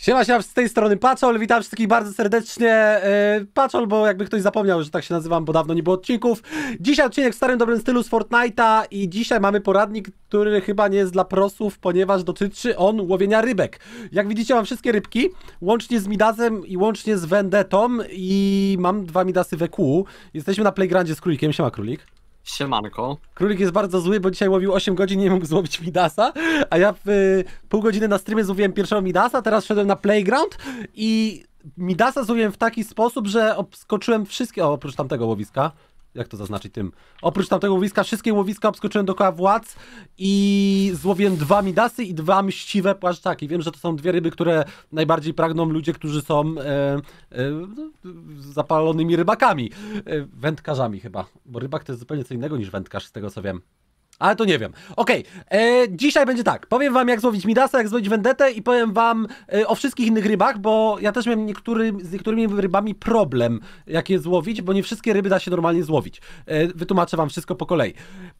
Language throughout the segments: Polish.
Siema, siema z tej strony Paczol, witam wszystkich bardzo serdecznie. E, Paczol, bo jakby ktoś zapomniał, że tak się nazywam, bo dawno nie było odcinków. Dzisiaj odcinek w starym dobrym stylu z Fortnite'a i dzisiaj mamy poradnik, który chyba nie jest dla prosów, ponieważ dotyczy on łowienia rybek. Jak widzicie mam wszystkie rybki, łącznie z Midasem i łącznie z Vendetą i mam dwa Midasy w Jesteśmy na playgroundzie z Królikiem, siema Królik. Siemanko. Królik jest bardzo zły, bo dzisiaj łowił 8 godzin i nie mógł złowić Midasa, a ja w y, pół godziny na streamie złowiłem pierwszego Midasa, teraz szedłem na playground i Midasa złowiłem w taki sposób, że obskoczyłem wszystkie, o, oprócz tamtego łowiska, jak to zaznaczyć tym? Oprócz tamtego łowiska, wszystkie łowiska obskoczyłem dookoła władz i złowiłem dwa midasy i dwa mściwe płaszczaki. Wiem, że to są dwie ryby, które najbardziej pragną ludzie, którzy są e, e, no, zapalonymi rybakami. E, wędkarzami chyba, bo rybak to jest zupełnie co innego niż wędkarz, z tego co wiem. Ale to nie wiem. Okej, okay. E, dzisiaj będzie tak. Powiem wam, jak złowić Midasa, jak złowić Wendetę i powiem wam e, o wszystkich innych rybach, bo ja też miałem niektóry, z niektórymi rybami problem, jak je złowić, bo nie wszystkie ryby da się normalnie złowić. E, wytłumaczę wam wszystko po kolei.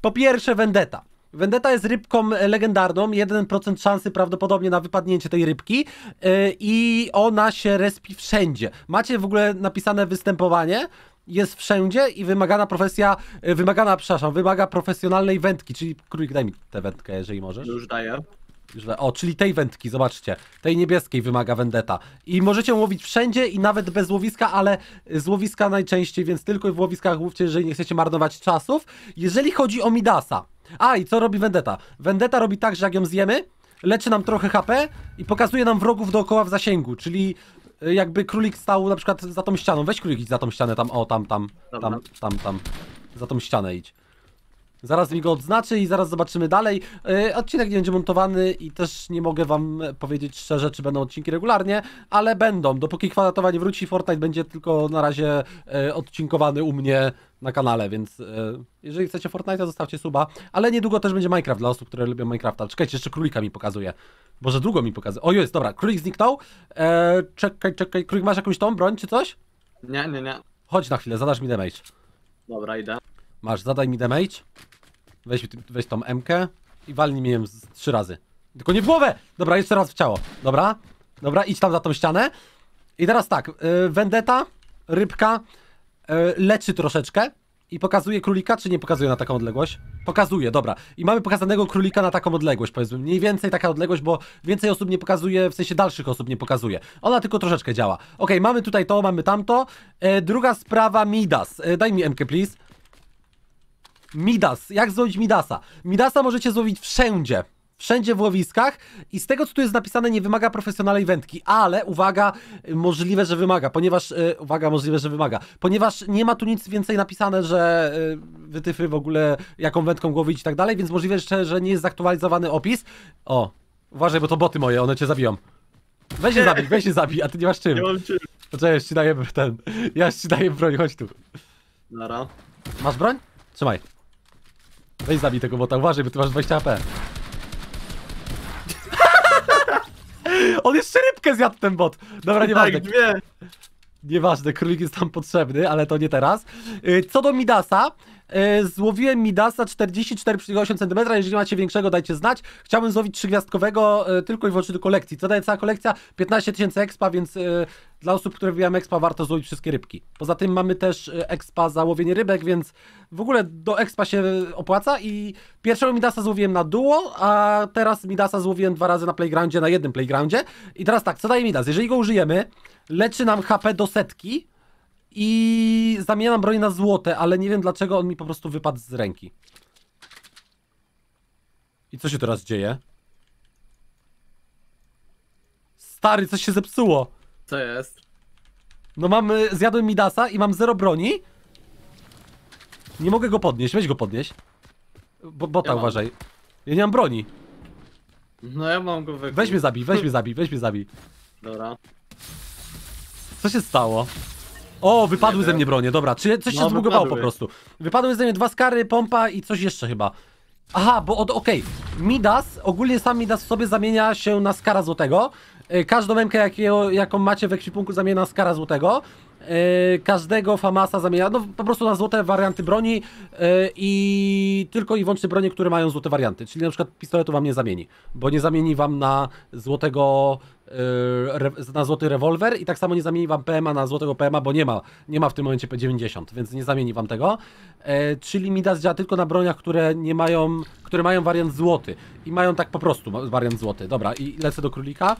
Po pierwsze, Wendeta. Wendeta jest rybką legendarną, 1% szansy prawdopodobnie na wypadnięcie tej rybki yy, i ona się respi wszędzie. Macie w ogóle napisane występowanie, jest wszędzie i wymagana profesja, e, wymagana, przepraszam, wymaga profesjonalnej wędki, czyli królik, daj mi tę wędkę, jeżeli możesz. Już daję. O, czyli tej wędki, zobaczcie. Tej niebieskiej wymaga wendeta. I możecie łowić wszędzie i nawet bez łowiska, ale z łowiska najczęściej, więc tylko w łowiskach łówcie, jeżeli nie chcecie marnować czasów. Jeżeli chodzi o Midasa. A, i co robi wendeta? Wendeta robi tak, że jak ją zjemy, leczy nam trochę HP i pokazuje nam wrogów dookoła w zasięgu, czyli Y, jakby królik stał na przykład za tą ścianą. Weź królik idź za tą ścianę, tam, o, tam, tam, tam, tam, tam. Za tą ścianę idź. Zaraz mi go odznaczy i zaraz zobaczymy dalej. Yy, odcinek nie będzie montowany i też nie mogę wam powiedzieć szczerze, czy będą odcinki regularnie, ale będą. Dopóki kwadratowa nie wróci, Fortnite będzie tylko na razie yy, odcinkowany u mnie na kanale, więc yy, jeżeli chcecie Fortnite'a, zostawcie suba. Ale niedługo też będzie Minecraft dla osób, które lubią Minecrafta. Czekajcie, jeszcze królika mi pokazuje. Boże, długo mi pokazuje. O, jest, dobra, królik zniknął. Eee, czekaj, czekaj, królik, masz jakąś tą broń czy coś? Nie, nie, nie. Chodź na chwilę, zadasz mi damage. Dobra, idę. Masz, zadaj mi damage. Weź, weź tą MK i walnij mi ją trzy razy. Tylko nie w głowę! Dobra, jeszcze raz w ciało. Dobra, dobra, idź tam za tą ścianę. I teraz tak, yy, Vendetta, rybka, yy, leczy troszeczkę. I pokazuje królika, czy nie pokazuje na taką odległość? Pokazuje, dobra. I mamy pokazanego królika na taką odległość, powiedzmy. Mniej więcej taka odległość, bo więcej osób nie pokazuje, w sensie dalszych osób nie pokazuje. Ona tylko troszeczkę działa. Ok, mamy tutaj to, mamy tamto. E, druga sprawa, Midas. Y, daj mi MK, please. Midas. Jak złowić Midasa? Midasa możecie złowić wszędzie. Wszędzie w łowiskach i z tego co tu jest napisane nie wymaga profesjonalnej wędki, ale uwaga, możliwe, że wymaga, ponieważ, e, uwaga, możliwe, że wymaga, ponieważ nie ma tu nic więcej napisane, że yy, wytyfy w ogóle jaką wędką głowić i tak dalej, więc możliwe, że, że nie jest zaktualizowany opis. O, uważaj, bo to boty moje, one cię zabiją. Weź się zabij, weź się zabij, a ty nie masz czym. Nie mam czym. Poczekaj, no ci daję ten, ja ci daję broń, chodź tu. Nara. Masz broń? Trzymaj. Weź zabij tego bota, uważaj, bo ty masz 20 HP. On jeszcze rybkę zjadł ten bot. Dobra, tak, nieważne. Tak, nie. Nieważne, królik jest tam potrzebny, ale to nie teraz. Y, co do Midasa, E, złowiłem Midasa 44,8 cm. Jeżeli macie większego, dajcie znać. Chciałbym złowić trzygwiazdkowego e, tylko i wyłącznie do kolekcji. Co daje cała kolekcja? 15 tysięcy expa, więc e, dla osób, które wybijają expa, warto złowić wszystkie rybki. Poza tym mamy też expa za łowienie rybek, więc w ogóle do expa się opłaca i pierwszego Midasa złowiłem na duo, a teraz Midasa złowiłem dwa razy na playgroundzie, na jednym playgroundzie. I teraz tak, co daje Midas? Jeżeli go użyjemy, leczy nam HP do setki, i zamieniam broń na złote, ale nie wiem dlaczego on mi po prostu wypadł z ręki. I co się teraz dzieje? Stary, coś się zepsuło. Co jest? No mam, y, zjadłem Midasa i mam zero broni. Nie mogę go podnieść, weź go podnieść. Bo, bota ja tak, uważaj. Ja nie mam broni. No ja mam go wykryć. Weź mnie zabij, weź mnie zabij, weź mnie zabij. Dobra. Co się stało? O, wypadły ze mnie bronie, dobra. Czy coś się No, zbugowało po prostu. Wypadły ze mnie dwa skary, pompa i coś jeszcze chyba. Aha, bo od, okej. Midas, ogólnie sam Midas w sobie zamienia się na skara złotego. Y, każdą memkę, jakiego, jaką macie w ekwipunku zamienia na skara złotego. Y, każdego Famasa zamienia, no po prostu na złote warianty broni y, i tylko i wyłącznie bronie, które mają złote warianty, czyli na przykład pistoletu wam nie zamieni, bo nie zamieni wam na złotego E, na złoty rewolwer i tak samo nie zamieni wam PMA na złotego PMA, bo nie ma, nie ma w tym momencie P90, więc nie zamieni wam tego. E, czyli Midas działa tylko na broniach, które nie mają, które mają wariant złoty i mają tak po prostu wariant złoty. Dobra, i lecę do królika.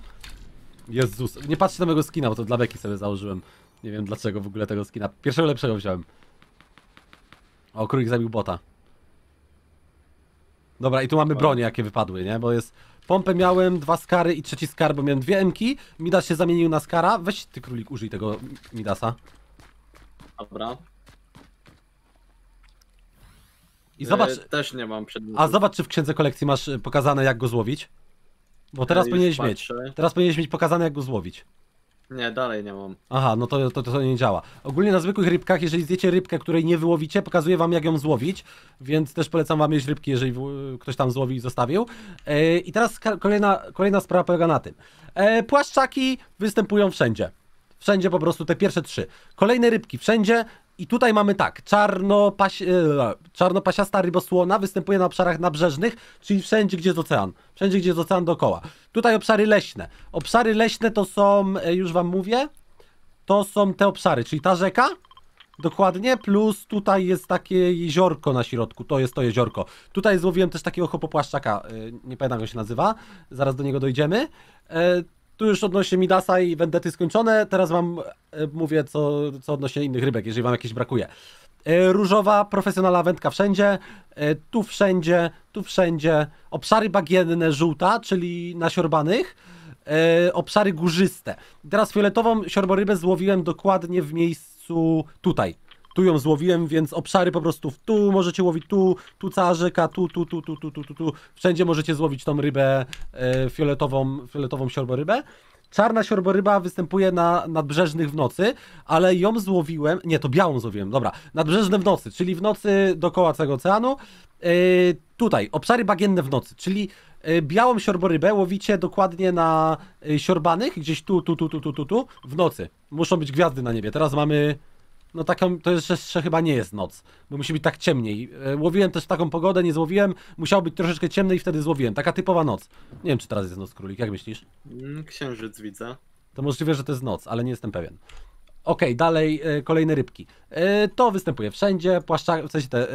Jezus, nie patrzcie na mojego skina, bo to dla beki sobie założyłem. Nie wiem dlaczego w ogóle tego skina. Pierwszego lepszego wziąłem. O, królik zabił bota. Dobra, i tu mamy bronie, jakie wypadły, nie? Bo jest Pompę miałem, dwa skary i trzeci skar, bo miałem dwie mki. Midas się zamienił na skara. Weź ty królik, użyj tego Midasa. Dobra. I zobacz, Y, Też nie mam przedmiotów. a zobacz czy w księdze kolekcji masz e, pokazane jak go złowić. Bo teraz e, Już powinieneś mieć. Teraz powinieneś mieć pokazane jak go złowić. Nie, dalej nie mam. Aha, no to, to, to nie działa. Ogólnie na zwykłych rybkach, jeżeli zjecie rybkę, której nie wyłowicie, pokazuję wam jak ją złowić, więc też polecam wam jeść rybki, jeżeli ktoś tam złowi i zostawił. E, I teraz kolejna, kolejna sprawa polega na tym. E, płaszczaki występują wszędzie. Wszędzie po prostu te pierwsze trzy. Kolejne rybki wszędzie. I tutaj mamy tak, czarnopaś, e, czarnopasiasta rybosłona występuje na obszarach nabrzeżnych, czyli wszędzie, gdzie jest ocean. Wszędzie, gdzie jest ocean dookoła. Tutaj obszary leśne. Obszary leśne to są, e, już wam mówię, to są te obszary, czyli ta rzeka, Dokładnie, plus tutaj jest takie jeziorko na środku, to jest to jeziorko. Tutaj złowiłem też takiego hopopłaszczaka, e, nie pamiętam jak się nazywa, zaraz do niego dojdziemy tu już odnośnie Midasa i Vendety skończone, teraz wam e, mówię co, co odnośnie innych rybek, jeżeli wam jakieś brakuje. E, różowa, profesjonalna wędka wszędzie, e, tu wszędzie, tu wszędzie. Obszary bagienne żółta, czyli na siorbanych, obszary górzyste. Teraz fioletową siorborybę złowiłem dokładnie w miejscu tutaj. Tu ją złowiłem, więc obszary po prostu tu możecie łowić, tu, tu cała rzeka, tu, tu, tu, tu, tu, tu, tu, tu. Wszędzie możecie złowić tą rybę e, fioletową, fioletową siorborybę. Czarna siorboryba występuje na nadbrzeżnych w nocy, ale ją złowiłem, nie, to białą złowiłem, dobra, nadbrzeżne w nocy, czyli w nocy dookoła całego oceanu. E, tutaj, obszary bagienne w nocy, czyli białą siorborybę łowicie dokładnie na siorbanych, gdzieś tu, tu, tu, tu, tu, tu, tu, w nocy. Muszą być gwiazdy na niebie. Teraz mamy no taką, to jest jeszcze chyba nie jest noc, bo musi być tak ciemniej. E, łowiłem też taką pogodę, nie złowiłem, musiało być troszeczkę ciemniej i wtedy złowiłem. Taka typowa noc. Nie wiem, czy teraz jest noc królik, jak myślisz? Mm, księżyc widzę. To możliwe, że to jest noc, ale nie jestem pewien. Okej, okay, dalej e, kolejne rybki. E, to występuje wszędzie, płaszcza, w sensie te, y,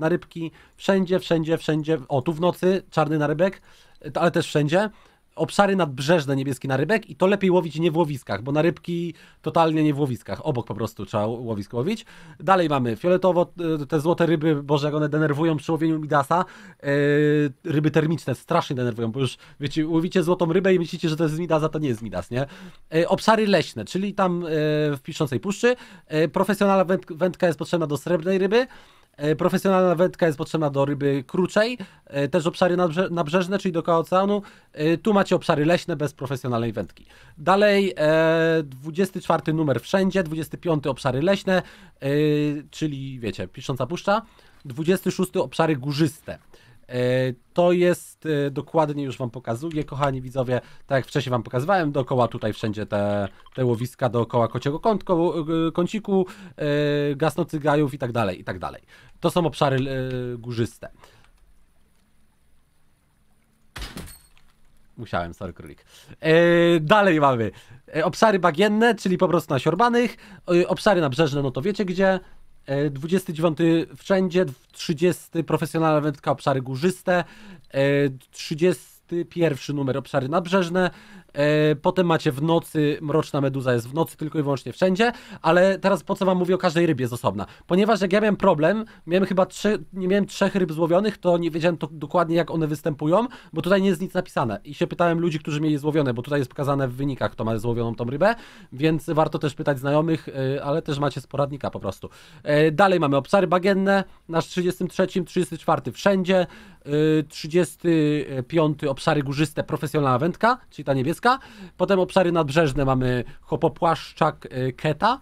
na rybki, wszędzie, wszędzie, wszędzie. O, tu w nocy czarny narybek, ale też wszędzie obszary nadbrzeżne niebieskie na rybek i to lepiej łowić nie w łowiskach, bo na rybki totalnie nie w łowiskach, obok po prostu trzeba łowisk łowić. Dalej mamy fioletowo, e, te złote ryby, boże jak one denerwują przy łowieniu Midasa, e, ryby termiczne strasznie denerwują, bo już wiecie, łowicie złotą rybę i myślicie, że to jest Midasa, to nie jest Midas, nie? E, obszary leśne, czyli tam w Piszącej Puszczy, profesjonalna wędka jest potrzebna do srebrnej ryby, E, profesjonalna wędka jest potrzebna do ryby kruczej, e, też obszary nabrzeżne, czyli do oceanu. E, tu macie obszary leśne bez profesjonalnej wędki. Dalej 24 numer wszędzie, 25 obszary leśne, czyli wiecie, pisząca puszcza, 26 obszary górzyste. E, to jest e, dokładnie już Wam pokazuję, kochani widzowie. Tak jak wcześniej Wam pokazywałem, dookoła tutaj wszędzie te, te łowiska, dookoła kociego kątko, e, kąciku, gasnących gajów i tak dalej, i tak dalej. To są obszary górzyste. Musiałem, sorry królik. dalej mamy. obszary bagienne, czyli po prostu na siorbanych. obszary nabrzeżne, no to wiecie gdzie. 29 e, wszędzie, 30 profesjonalna wędka obszary górzyste, e, trzydziesty pierwszy numer obszary nabrzeżne, E, potem macie w nocy, mroczna meduza jest w nocy tylko i wyłącznie wszędzie, ale teraz po co wam mówię o każdej rybie z osobna? Ponieważ jak ja miałem problem, miałem chyba trzy, nie miałem trzech ryb złowionych, to nie wiedziałem to dokładnie jak one występują, bo tutaj nie jest nic napisane. I się pytałem ludzi, którzy mieli złowione, bo tutaj jest pokazane w wynikach, kto ma złowioną tą rybę, więc warto też pytać znajomych, e, ale też macie z poradnika po prostu. E, dalej mamy obszary bagienne, nasz 33, 34 wszędzie, 35 obszary górzyste, profesjonalna wędka, czyli ta niebieska, potem obszary nadbrzeżne mamy Chopopłaszczak Keta,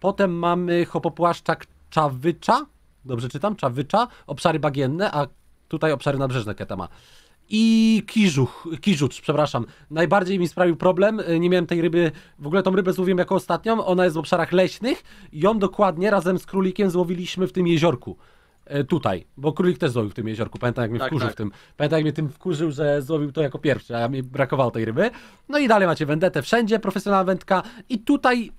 potem mamy Chopopłaszczak Czawycza, dobrze czytam, Czawycza, obszary bagienne, a tutaj obszary nadbrzeżne Keta ma i kiżuch, kiżucz, przepraszam. Najbardziej mi sprawił problem, nie miałem tej ryby, w ogóle tą rybę złowiłem jako ostatnią, ona jest w obszarach leśnych, ją dokładnie razem z królikiem złowiliśmy w tym jeziorku. E, tutaj, bo królik też złowił w tym jeziorku, pamiętam jak mnie tak, wkurzył tak. w tym, pamiętam jak mnie tym wkurzył, że złowił to jako pierwszy, a mi brakowało tej ryby. No i dalej macie wendetę wszędzie, profesjonalna wędka i tutaj,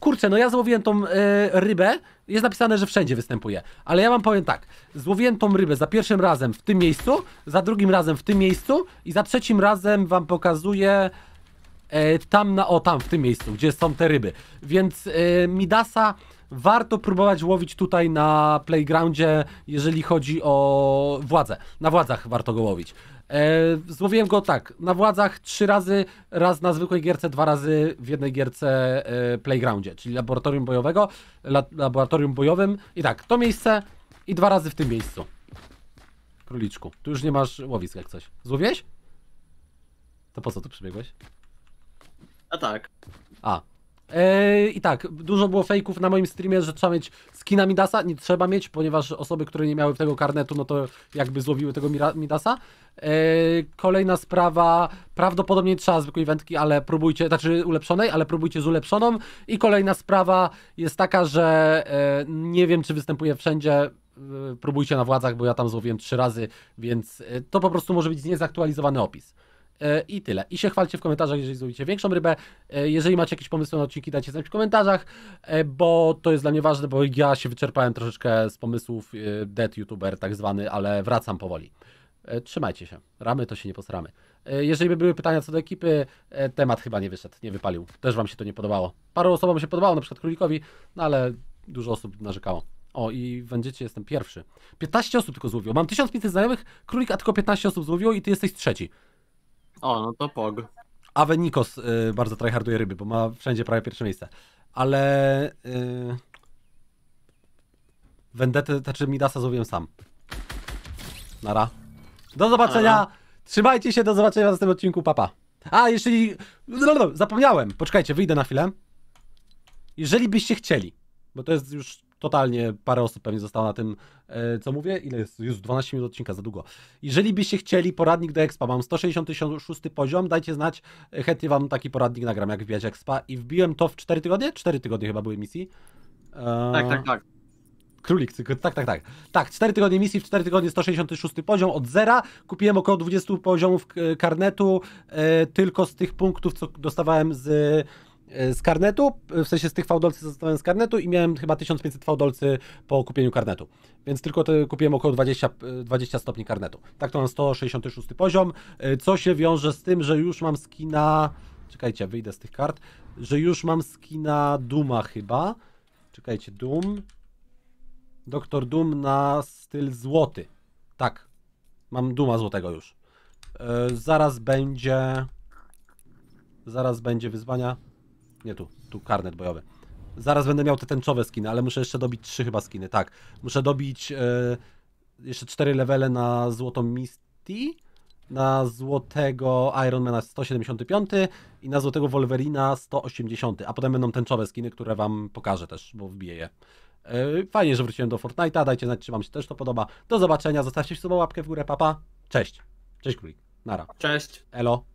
kurczę, no ja złowiłem tą y, rybę, jest napisane, że wszędzie występuje, ale ja wam powiem tak, złowiłem tą rybę za pierwszym razem w tym miejscu, za drugim razem w tym miejscu i za trzecim razem wam pokazuję y, tam na, o tam w tym miejscu, gdzie są te ryby, więc y, Midasa warto próbować łowić tutaj na playgroundzie, jeżeli chodzi o władzę. Na władzach warto go łowić. E, złowiłem go tak, na władzach trzy razy, raz na zwykłej gierce, dwa razy w jednej gierce e, playgroundzie, czyli laboratorium bojowego, la, laboratorium bojowym i tak, to miejsce i dwa razy w tym miejscu. Króliczku, tu już nie masz łowisk jak coś. Złowiłeś? To po co tu przebiegłeś? A tak. A, i tak, dużo było fejków na moim streamie, że trzeba mieć skina Midasa. Nie trzeba mieć, ponieważ osoby, które nie miały tego karnetu, no to jakby złowiły tego Midasa. Kolejna sprawa, prawdopodobnie trzeba zwykłej wędki, ale próbujcie, znaczy ulepszonej, ale próbujcie z ulepszoną. I kolejna sprawa jest taka, że e, nie wiem, czy występuje wszędzie. E, próbujcie na władzach, bo ja tam złowiłem trzy razy, więc e, to po prostu może być niezaktualizowany opis. E, I tyle. I się chwalcie w komentarzach, jeżeli zrobicie większą rybę. E, jeżeli macie jakieś pomysły na odcinki, dajcie znać w komentarzach, e, bo to jest dla mnie ważne, bo ja się wyczerpałem troszeczkę z pomysłów dead youtuber tak zwany, ale wracam powoli. Trzymajcie się. Ramy to się nie posramy. Jeżeli by były pytania co do ekipy, temat chyba nie wyszedł, nie wypalił. Też wam się to nie podobało. Paru osobom się podobało, na przykład Królikowi, no ale dużo osób narzekało. O, i będziecie, jestem pierwszy. 15 osób tylko złowiło. Mam 1500 znajomych, Królik, a tylko 15 osób złowiło i ty jesteś trzeci. O, no to pog. Awe Nikos y, bardzo tryharduje ryby, bo ma wszędzie prawie pierwsze miejsce. Ale... Y, Vendetę, znaczy Midasa zrobiłem sam. Nara. Do zobaczenia! Nara. Trzymajcie się, do zobaczenia w następnym odcinku, papa. A, jeśli, No, no, zapomniałem. Poczekajcie, wyjdę na chwilę. Jeżeli byście chcieli, bo to jest już totalnie parę osób pewnie zostało na tym, e, co mówię. Ile jest? Już 12 minut odcinka, za długo. Jeżeli byście chcieli poradnik do Expa, mam 166 poziom, dajcie znać, e, chętnie wam taki poradnik nagram, jak wbijać Expa. I wbiłem to w 4 tygodnie? 4 tygodnie chyba były misji. E, tak, tak, tak. Królik, tak, tak, tak. Tak, 4 tygodnie misji, w 4 tygodnie 166 poziom od zera. Kupiłem około 20 poziomów karnetu, tylko z tych punktów, co dostawałem z E, z karnetu, e, w sensie z tych fałdolcy zostałem z karnetu i miałem chyba 1500 fałdolcy po kupieniu karnetu. Więc tylko kupiłem około 20, 20 e, stopni karnetu. Tak to mam 166 poziom, co się wiąże z tym, że już mam skina... Czekajcie, wyjdę z tych kart. Że już mam skina Duma chyba. Czekajcie, dum Doktor dum na styl złoty. Tak. Mam Duma złotego już. Yy, zaraz będzie... Zaraz będzie wyzwania. Nie tu, tu karnet bojowy. Zaraz będę miał te tęczowe skiny, ale muszę jeszcze dobić trzy chyba skiny, tak. Muszę dobić e, jeszcze cztery levele na złotą Misty, na złotego Ironmana 175 i na złotego Wolverina 180, a potem będą tęczowe skiny, które wam pokażę też, bo wbiję je. E, fajnie, że wróciłem do Fortnite'a, dajcie znać, czy wam się też to podoba. Do zobaczenia, zostawcie sobie łapkę w górę, papa. Cześć. Cześć Królik, nara. Cześć. Elo.